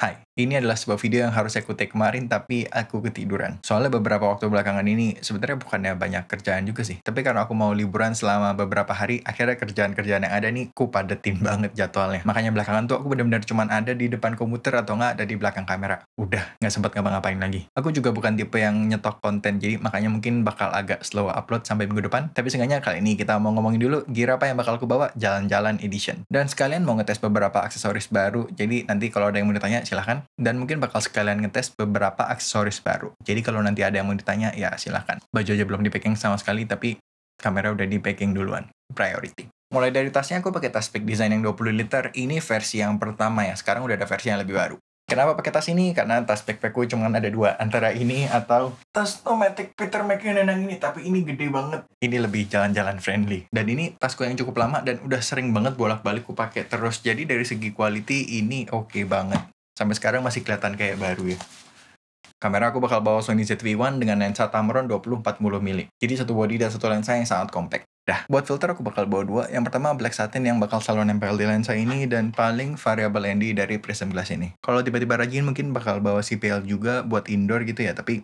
嗨。Ini adalah sebuah video yang harus aku take kemarin tapi aku ketiduran. Soalnya beberapa waktu belakangan ini sebenarnya bukannya banyak kerjaan juga sih. Tapi karena aku mau liburan selama beberapa hari, akhirnya kerjaan-kerjaan yang ada nih ku padetin banget jadwalnya. Makanya belakangan tuh aku benar-benar cuman ada di depan komputer atau nggak ada di belakang kamera. Udah, nggak sempat ngapa-ngapain lagi. Aku juga bukan tipe yang nyetok konten, jadi makanya mungkin bakal agak slow upload sampai minggu depan. Tapi seenggaknya kali ini kita mau ngomongin dulu gira apa yang bakal aku bawa jalan-jalan edition. Dan sekalian mau ngetes beberapa aksesoris baru, jadi nanti kalau ada yang mau ditanya silahkan dan mungkin bakal sekalian ngetes beberapa aksesoris baru. Jadi kalau nanti ada yang mau ditanya, ya silahkan. Baju aja belum di packing sama sekali, tapi kamera udah di packing duluan. Priority. Mulai dari tasnya, aku pakai tas Peak Design yang 20 liter. Ini versi yang pertama ya. Sekarang udah ada versi yang lebih baru. Kenapa pakai tas ini? Karena tas backpackku cuma ada dua, antara ini atau tas Tomatic Peter McKinnon yang ini, tapi ini gede banget. Ini lebih jalan-jalan friendly. Dan ini tasku yang cukup lama dan udah sering banget bolak-balik ku pakai terus. Jadi dari segi quality ini oke okay banget sampai sekarang masih kelihatan kayak baru ya. Kamera aku bakal bawa Sony ZV-1 dengan lensa Tamron 24 mm. Jadi satu body dan satu lensa yang sangat compact. Dah, buat filter aku bakal bawa dua. Yang pertama black satin yang bakal selalu nempel di lensa ini dan paling variable ND dari prism glass ini. Kalau tiba-tiba rajin mungkin bakal bawa CPL juga buat indoor gitu ya, tapi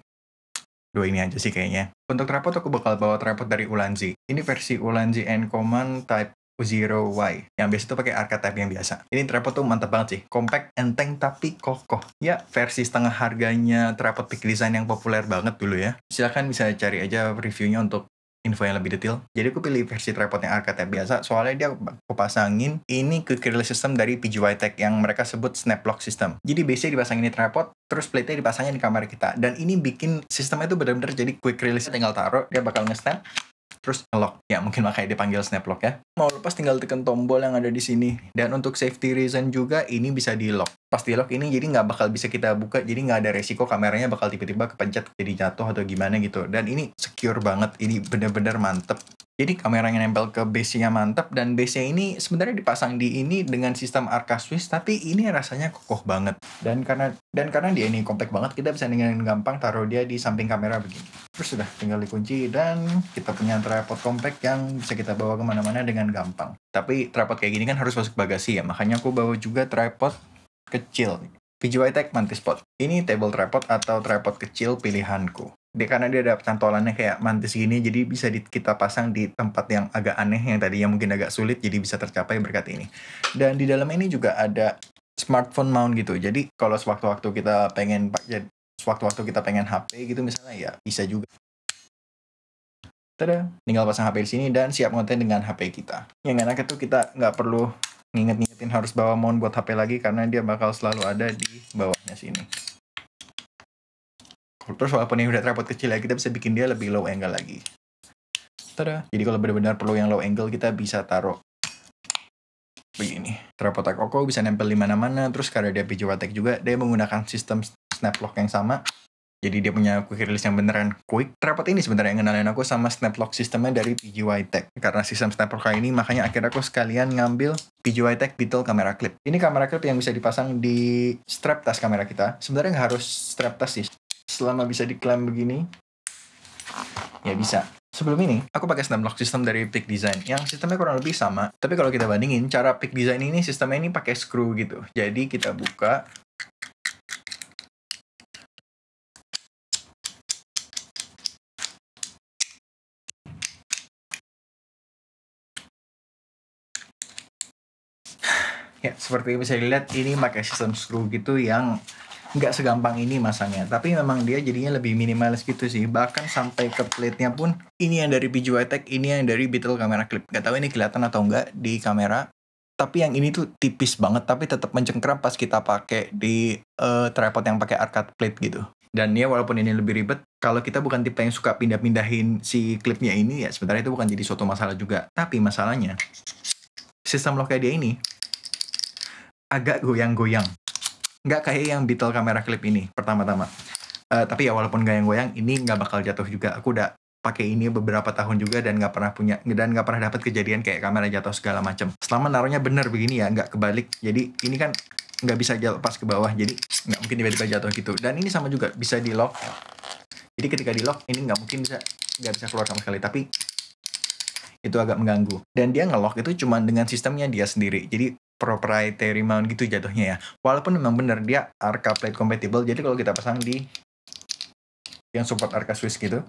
dua ini aja sih kayaknya. Untuk tripod aku bakal bawa tripod dari Ulanzi. Ini versi Ulanzi N Command Type Zero Y yang biasa itu pakai archetype yang biasa. Ini tripod tuh mantap banget sih, compact, enteng tapi kokoh. Ya versi setengah harganya tripod peak design yang populer banget dulu ya. Silahkan bisa cari aja reviewnya untuk info yang lebih detail. Jadi aku pilih versi tripod yang archetype biasa, soalnya dia aku pasangin ini ke keyless system dari PGY Tech yang mereka sebut snap lock system. Jadi biasanya dipasangin di tripod, terus plate-nya dipasangin di kamar kita. Dan ini bikin sistemnya itu benar-benar jadi quick release tinggal taruh, dia bakal nge-snap, terus lock Ya mungkin makanya dipanggil snap lock ya. Mau lepas tinggal tekan tombol yang ada di sini. Dan untuk safety reason juga ini bisa di lock. Pas di lock ini jadi nggak bakal bisa kita buka, jadi nggak ada resiko kameranya bakal tiba-tiba kepencet jadi jatuh atau gimana gitu. Dan ini secure banget, ini bener-bener mantep. Jadi kamera yang nempel ke base-nya mantap dan base-nya ini sebenarnya dipasang di ini dengan sistem Arca Swiss tapi ini rasanya kokoh banget. Dan karena dan karena dia ini kompak banget kita bisa dengan gampang taruh dia di samping kamera begini. Terus sudah tinggal dikunci dan kita punya tripod kompak yang bisa kita bawa kemana-mana dengan gampang. Tapi tripod kayak gini kan harus masuk bagasi ya makanya aku bawa juga tripod kecil. mantis Mantispot. Ini table tripod atau tripod kecil pilihanku dia karena dia ada cantolannya kayak mantis gini jadi bisa di, kita pasang di tempat yang agak aneh yang tadi yang mungkin agak sulit jadi bisa tercapai berkat ini dan di dalam ini juga ada smartphone mount gitu jadi kalau sewaktu-waktu kita pengen ya, sewaktu-waktu kita pengen HP gitu misalnya ya bisa juga Tada, tinggal pasang HP di sini dan siap ngonten dengan HP kita. Yang enak itu kita nggak perlu nginget-ngingetin harus bawa mount buat HP lagi karena dia bakal selalu ada di bawahnya sini terus walaupun ini udah tripod kecil ya kita bisa bikin dia lebih low angle lagi Tada. jadi kalau benar-benar perlu yang low angle kita bisa taruh begini tripod koko bisa nempel di mana-mana terus karena dia pijawatek juga dia menggunakan sistem snap lock yang sama jadi dia punya quick release yang beneran quick. Tripod ini sebenarnya yang kenalin aku sama Snaplock sistemnya dari PGY Tech. Karena sistem Snaplock ini makanya akhirnya aku sekalian ngambil PGY Tech Beetle kamera clip. Ini kamera clip yang bisa dipasang di strap tas kamera kita. Sebenarnya nggak harus strap tas sih selama bisa diklaim begini ya bisa Sebelum ini, aku pakai sistem lock system dari Peak Design yang sistemnya kurang lebih sama. Tapi kalau kita bandingin, cara Peak Design ini sistemnya ini pakai screw gitu. Jadi kita buka. ya, seperti bisa dilihat, ini pakai sistem screw gitu yang nggak segampang ini masangnya tapi memang dia jadinya lebih minimalis gitu sih bahkan sampai ke plate nya pun ini yang dari PGY Tech ini yang dari Beetle kamera clip nggak tahu ini kelihatan atau enggak di kamera tapi yang ini tuh tipis banget tapi tetap mencengkeram pas kita pakai di uh, tripod yang pakai arcade plate gitu dan ya walaupun ini lebih ribet kalau kita bukan tipe yang suka pindah-pindahin si klipnya ini ya sebenarnya itu bukan jadi suatu masalah juga tapi masalahnya sistem lock dia ini agak goyang-goyang nggak kayak yang Beetle kamera clip ini pertama-tama. Uh, tapi ya walaupun goyang-goyang ini nggak bakal jatuh juga. Aku udah pakai ini beberapa tahun juga dan nggak pernah punya dan nggak pernah dapat kejadian kayak kamera jatuh segala macam. Selama naruhnya bener begini ya, nggak kebalik. Jadi ini kan nggak bisa jatuh pas ke bawah, jadi nggak mungkin tiba-tiba jatuh gitu. Dan ini sama juga bisa di lock. Jadi ketika di lock ini nggak mungkin bisa nggak bisa keluar sama sekali. Tapi itu agak mengganggu. Dan dia ngelock itu cuma dengan sistemnya dia sendiri. Jadi proprietary mount gitu jatuhnya ya. Walaupun memang benar dia Arca plate compatible, jadi kalau kita pasang di yang support Arca Swiss gitu,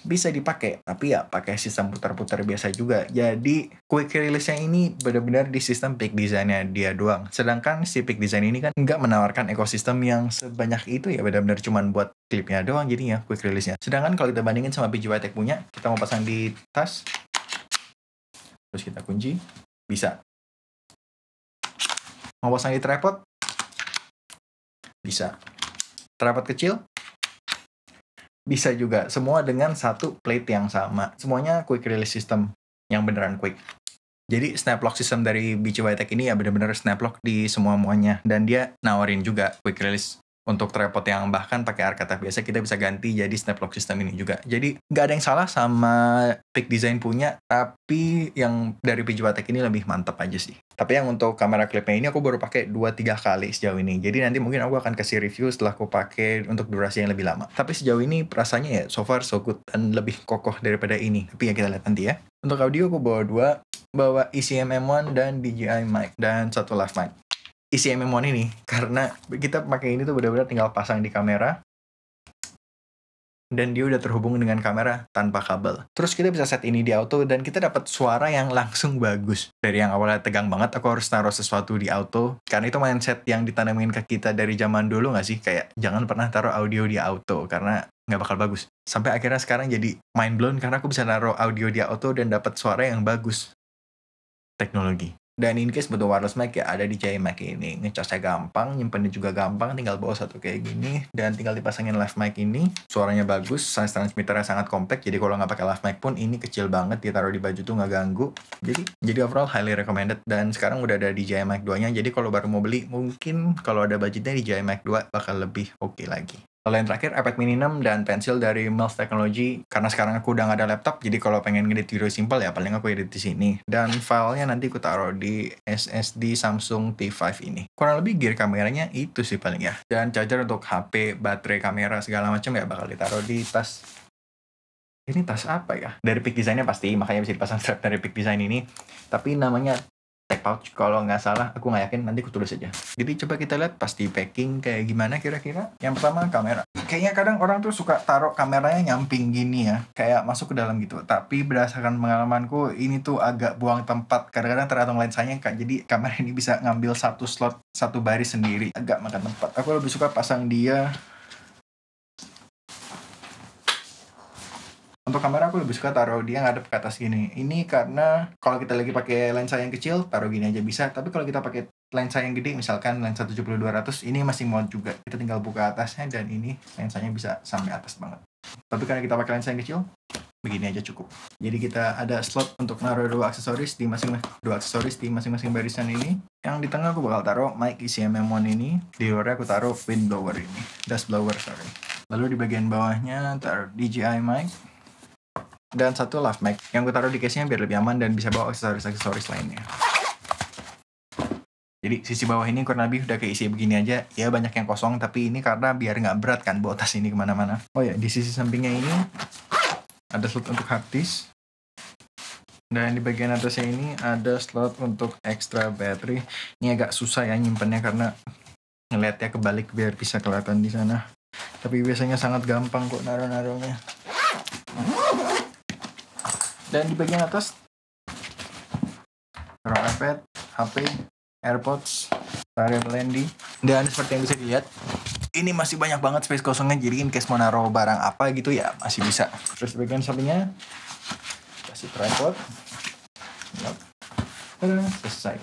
bisa dipakai tapi ya pakai sistem putar-putar biasa juga jadi quick release-nya ini benar-benar di sistem peak design-nya dia doang sedangkan si peak design ini kan nggak menawarkan ekosistem yang sebanyak itu ya benar-benar cuman buat klipnya doang jadi ya quick release-nya sedangkan kalau kita bandingin sama PGY Tech punya kita mau pasang di tas terus kita kunci bisa mau pasang di tripod bisa tripod kecil bisa juga semua dengan satu plate yang sama semuanya quick release system yang beneran quick jadi snap lock system dari BCY Tech ini ya bener-bener snap lock di semua muanya dan dia nawarin juga quick release untuk tripod yang bahkan pakai RKTF biasa kita bisa ganti jadi snaplock system ini juga. Jadi nggak ada yang salah sama Peak Design punya, tapi yang dari Pijuatek ini lebih mantap aja sih. Tapi yang untuk kamera klipnya ini aku baru pakai 2-3 kali sejauh ini. Jadi nanti mungkin aku akan kasih review setelah aku pakai untuk durasi yang lebih lama. Tapi sejauh ini rasanya ya so far so good dan lebih kokoh daripada ini. Tapi ya kita lihat nanti ya. Untuk audio aku bawa dua, bawa ECM M1 dan DJI mic dan satu live mic isi MM1 ini karena kita pakai ini tuh benar-benar tinggal pasang di kamera dan dia udah terhubung dengan kamera tanpa kabel. Terus kita bisa set ini di auto dan kita dapat suara yang langsung bagus. Dari yang awalnya tegang banget, aku harus naruh sesuatu di auto. Karena itu mindset yang ditanamin ke kita dari zaman dulu nggak sih? Kayak jangan pernah taruh audio di auto karena nggak bakal bagus. Sampai akhirnya sekarang jadi mind blown karena aku bisa naruh audio di auto dan dapat suara yang bagus. Teknologi. Dan in case butuh wireless mic ya ada di CI mic ini. Ngecasnya gampang, nyimpannya juga gampang, tinggal bawa satu kayak gini dan tinggal dipasangin live mic ini. Suaranya bagus, size transmitternya sangat compact. Jadi kalau nggak pakai live mic pun ini kecil banget ditaruh di baju tuh nggak ganggu. Jadi jadi overall highly recommended dan sekarang udah ada di DJI Mic 2-nya. Jadi kalau baru mau beli mungkin kalau ada budgetnya DJI Mic 2 bakal lebih oke okay lagi. Lalu yang terakhir, iPad mini 6 dan pensil dari Mills Technology. Karena sekarang aku udah nggak ada laptop, jadi kalau pengen ngedit video simple ya paling aku edit di sini. Dan filenya nanti aku taruh di SSD Samsung T5 ini. Kurang lebih gear kameranya itu sih paling ya. Dan charger untuk HP, baterai, kamera, segala macam ya bakal ditaruh di tas ini tas apa ya? Dari Peak Design-nya pasti, makanya bisa dipasang strap dari Peak Design ini. Tapi namanya pouch kalau nggak salah aku nggak yakin nanti aku tulis aja jadi coba kita lihat pasti packing kayak gimana kira-kira yang pertama kamera kayaknya kadang orang tuh suka taruh kameranya nyamping gini ya kayak masuk ke dalam gitu tapi berdasarkan pengalamanku ini tuh agak buang tempat kadang-kadang tergantung lensanya kak jadi kamera ini bisa ngambil satu slot satu baris sendiri agak makan tempat aku lebih suka pasang dia Untuk kamera aku lebih suka taruh dia ngadep ke atas gini. Ini karena kalau kita lagi pakai lensa yang kecil, taruh gini aja bisa. Tapi kalau kita pakai lensa yang gede, misalkan lensa 7200, ini masih mau juga. Kita tinggal buka atasnya dan ini lensanya bisa sampai atas banget. Tapi karena kita pakai lensa yang kecil, begini aja cukup. Jadi kita ada slot untuk naruh dua aksesoris di masing dua aksesoris di masing-masing barisan ini. Yang di tengah aku bakal taruh mic ICMM1 ini, di luarnya aku taruh wind blower ini, dust blower sorry. Lalu di bagian bawahnya taruh DJI mic, dan satu love mag yang gue taruh di case-nya biar lebih aman dan bisa bawa aksesoris-aksesoris lainnya. Jadi sisi bawah ini kurang lebih udah keisi begini aja. Ya banyak yang kosong tapi ini karena biar nggak berat kan bawa tas ini kemana-mana. Oh ya di sisi sampingnya ini ada slot untuk hard disk. Dan di bagian atasnya ini ada slot untuk extra battery. Ini agak susah ya nyimpennya karena ngeliatnya kebalik biar bisa kelihatan di sana. Tapi biasanya sangat gampang kok naruh-naruhnya dan di bagian atas drone iPad, HP, AirPods, variable ND dan seperti yang bisa dilihat ini masih banyak banget space kosongnya jadi in case mau naruh barang apa gitu ya masih bisa terus bagian sampingnya kasih tripod yep. selesai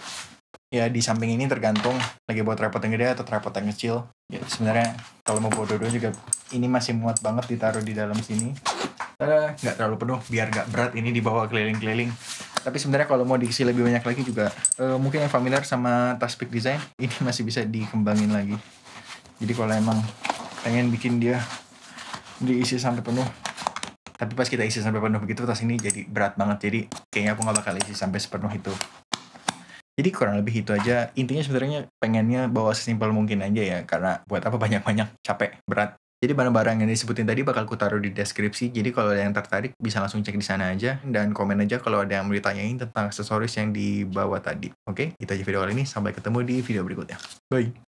ya di samping ini tergantung lagi buat tripod yang gede atau tripod yang kecil ya sebenarnya kalau mau buat dua juga ini masih muat banget ditaruh di dalam sini nggak terlalu penuh biar nggak berat ini dibawa keliling-keliling tapi sebenarnya kalau mau diisi lebih banyak lagi juga uh, mungkin yang familiar sama tas pik design ini masih bisa dikembangin lagi jadi kalau emang pengen bikin dia diisi sampai penuh tapi pas kita isi sampai penuh begitu tas ini jadi berat banget jadi kayaknya aku nggak bakal isi sampai sepenuh itu jadi kurang lebih itu aja intinya sebenarnya pengennya bawa sesimpel mungkin aja ya karena buat apa banyak-banyak capek berat jadi barang-barang yang disebutin tadi bakal ku taruh di deskripsi. Jadi kalau ada yang tertarik bisa langsung cek di sana aja dan komen aja kalau ada yang mau ditanyain tentang aksesoris yang dibawa tadi. Oke, itu aja video kali ini. Sampai ketemu di video berikutnya. Bye.